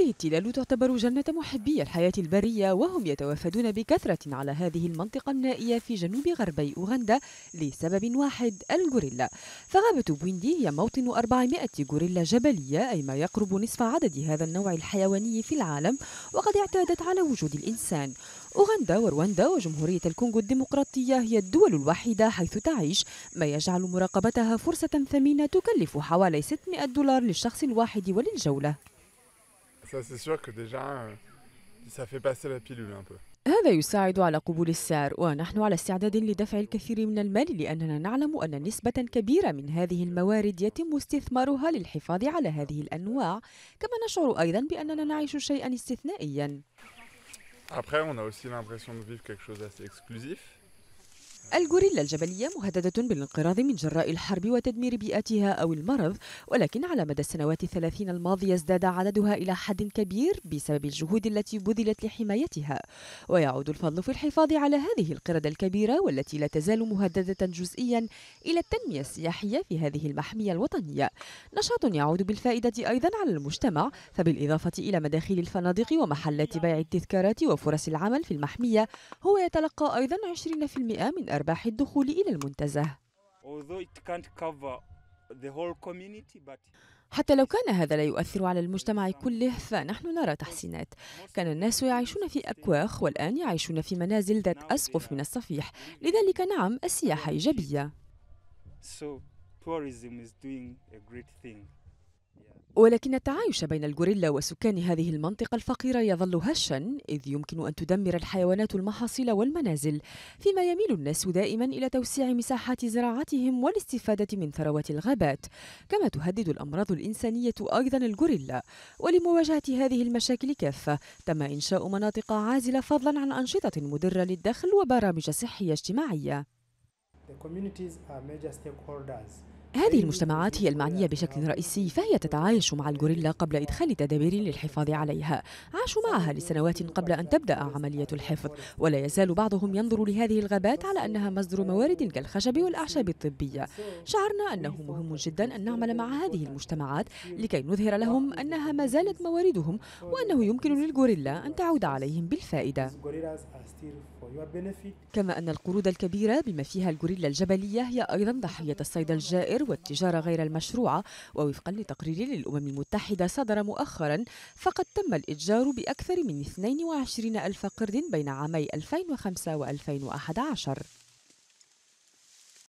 هذه التلال تعتبر جنة محبي الحياة البرية وهم يتوافدون بكثرة على هذه المنطقة النائية في جنوب غربي أوغندا لسبب واحد الغوريلا فغابة بويندي هي موطن 400 غوريلا جبلية أي ما يقرب نصف عدد هذا النوع الحيواني في العالم وقد اعتادت على وجود الإنسان أوغندا ورواندا وجمهورية الكونغو الديمقراطية هي الدول الوحيدة حيث تعيش ما يجعل مراقبتها فرصة ثمينة تكلف حوالي 600 دولار للشخص الواحد وللجولة Ça, c'est sûr que déjà, euh, ça fait passer la pilule un peu. هذا يساعد على قبول السعر ونحن على استعداد لدفع الكثير من المال لأننا نعلم أن نسبة كبيرة من هذه الموارد يتم استثمارها للحفاظ على هذه الأنواع كما نشعر أيضا بأننا نعيش شيئا استثنائيا Après, on a aussi l'impression de vivre quelque chose d'assez exclusif. الغوريلا الجبلية مهددة بالانقراض من جراء الحرب وتدمير بيئتها أو المرض ولكن على مدى السنوات الثلاثين الماضية ازداد عددها إلى حد كبير بسبب الجهود التي بذلت لحمايتها ويعود الفضل في الحفاظ على هذه القردة الكبيرة والتي لا تزال مهددة جزئيا إلى التنمية السياحية في هذه المحمية الوطنية نشاط يعود بالفائدة أيضا على المجتمع فبالإضافة إلى مداخل الفنادق ومحلات بيع التذكارات وفرص العمل في المحمية هو يتلقى أيضا 20% من أرباح إرباح الدخول إلى المنتزه حتى لو كان هذا لا يؤثر على المجتمع كله فنحن نرى تحسينات كان الناس يعيشون في أكواخ والآن يعيشون في منازل ذات أسقف من الصفيح لذلك نعم السياحة إيجابية So tourism is doing a great thing. ولكن التعايش بين الغوريلا وسكان هذه المنطقة الفقيرة يظل هشا إذ يمكن أن تدمر الحيوانات المحاصيل والمنازل فيما يميل الناس دائما إلى توسيع مساحات زراعتهم والاستفادة من ثروات الغابات كما تهدد الأمراض الإنسانية أيضا الغوريلا ولمواجهة هذه المشاكل كافة تم إنشاء مناطق عازلة فضلا عن أنشطة مدرة للدخل وبرامج صحية اجتماعية The communities are major stakeholders هذه المجتمعات هي المعنية بشكل رئيسي فهي تتعايش مع الغوريلا قبل إدخال تدابير للحفاظ عليها عاشوا معها لسنوات قبل أن تبدأ عملية الحفظ ولا يزال بعضهم ينظر لهذه الغابات على أنها مصدر موارد كالخشب والأعشاب الطبية شعرنا أنه مهم جدا أن نعمل مع هذه المجتمعات لكي نظهر لهم أنها ما زالت مواردهم وأنه يمكن للغوريلا أن تعود عليهم بالفائدة كما أن القرود الكبيرة بما فيها الغوريلا الجبلية هي أيضا ضحية الصيد الجائر والتجارة غير المشروعة ووفقا لتقرير للأمم المتحدة صدر مؤخرا فقد تم الإتجار بأكثر من 22 ألف قرد بين عامي 2005 و 2011